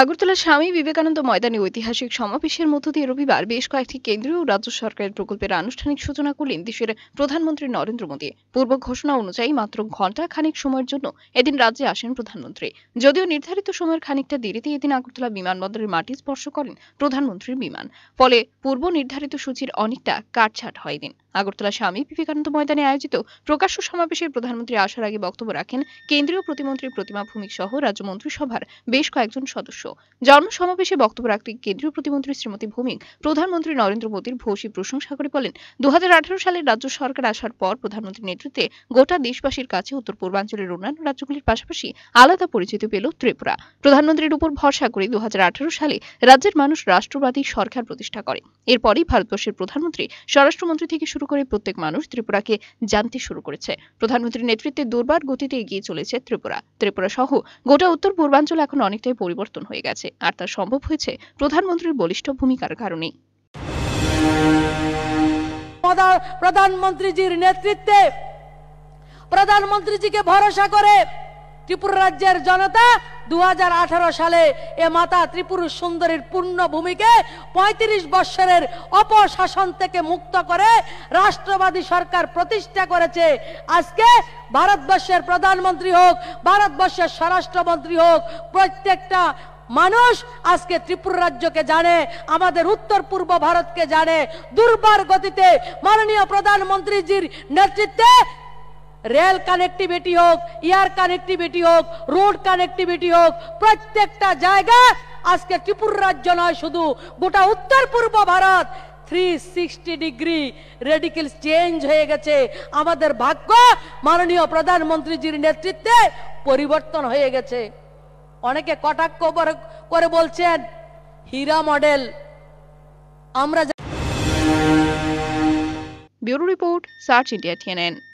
আগরতলা স্বামী বিবেকানন্দ ময়দানে ঐতিহাসিক সমাবেশের মধ্য দিয়ে রবিবার বেশ কয়েকটি কেন্দ্রীয় রাজ্য সরকারের প্রকল্পের আনুষ্ঠানিক সূচনা করলেন দেশের প্রধানমন্ত্রী নরেন্দ্র মোদী পূর্ব ঘোষণা অনুযায়ী মাত্র ঘন্টা খানিক সময়ের জন্য এদিন রাজ্যে আসেন প্রধানমন্ত্রী যদিও নির্ধারিত সময়ের খানিকটা দেরিতে এদিন আগরতলা বিমানবন্দরের মাটি স্পর্শ করেন প্রধানমন্ত্রীর বিমান ফলে পূর্ব নির্ধারিত সূচির অনেকটা কাটছাট হয় দিন আগরতলা স্বামী বিবেকানন্দ ময়দানে আয়োজিত প্রকাশ্য সমাবেশে প্রধানমন্ত্রী আসার আগে বক্তব্য রাখেন কেন্দ্রীয় প্রতিমন্ত্রী প্রতিমা ভূমিক সহ রাজ্য মন্ত্রিসভার বেশ কয়েকজন সদস্য জন্ম সমাবেশে বক্তব্য রাখতে কেন্দ্রীয় প্রতিমন্ত্রী শ্রীমতী ভূমিক প্রধানমন্ত্রী নরেন্দ্র মোদীর ভূয়সী প্রশংসা করে বলেন দু সালে রাজ্য সরকার আসার পর প্রধানমন্ত্রীর নেতৃত্বে গোটা দেশবাসীর কাছে উত্তর পূর্বাঞ্চলের অন্যান্য রাজ্যগুলির পাশাপাশি আলাদা পরিচিতি পেল ত্রিপুরা প্রধানমন্ত্রীর উপর ভরসা করে দু সালে রাজ্যের মানুষ রাষ্ট্রবাদী সরকার প্রতিষ্ঠা করে এরপরই ভারতবর্ষের প্রধানমন্ত্রী স্বরাষ্ট্রমন্ত্রী থেকে শুরু শুরু করে প্রত্যেক মানুষ ত্রিপুরাকে জানতে শুরু করেছে প্রধানমন্ত্রীর নেতৃত্বে দুর্বার গতিতে এগিয়ে চলেছে ত্রিপুরা ত্রিপুরা সহ গোটা উত্তর পূর্বাঞ্চল এখন অনেকটাই পরিবর্তন হয়ে গেছে আর তা সম্ভব হয়েছে প্রধানমন্ত্রীর বলিষ্ঠ ভূমিকার কারণেই প্রধানমন্ত্রীজির নেতৃত্বে প্রধানমন্ত্রীজিকে ভরসা করে ত্রিপুর রাজ্যের জনতা দু সালে এ মাতা ত্রিপুর সুন্দরীর পূর্ণ ভূমিকে ৩৫ বৎসরের অপশাসন থেকে মুক্ত করে রাষ্ট্রবাদী সরকার প্রতিষ্ঠা করেছে আজকে ভারতবর্ষের প্রধানমন্ত্রী হোক ভারতবর্ষের স্বরাষ্ট্রমন্ত্রী হোক প্রত্যেকটা মানুষ আজকে ত্রিপুর রাজ্যকে জানে আমাদের উত্তর পূর্ব ভারতকে জানে দুর্বার গতিতে মাননীয় প্রধানমন্ত্রীজির নেতৃত্বে রেল কানেক্টিভিটি হোক এয়ার কানেক্টিভিটি হোক রোড কানেক্টিভিটি হোক প্রত্যেকটা জায়গা আজকে ত্রিপুরা রাজ্য নয় শুধু গোটা উত্তর পূর্ব Bharat three sixty degree radical change হয়ে গেছে আমাদের ভাগ্য মাননীয় প্রধানমন্ত্রীজির নেতৃত্বে পরিবর্তন হয়ে গেছে অনেকে কটাক্ষ করে বলছেন হীরা মডেল আমরা bureau report search India TNN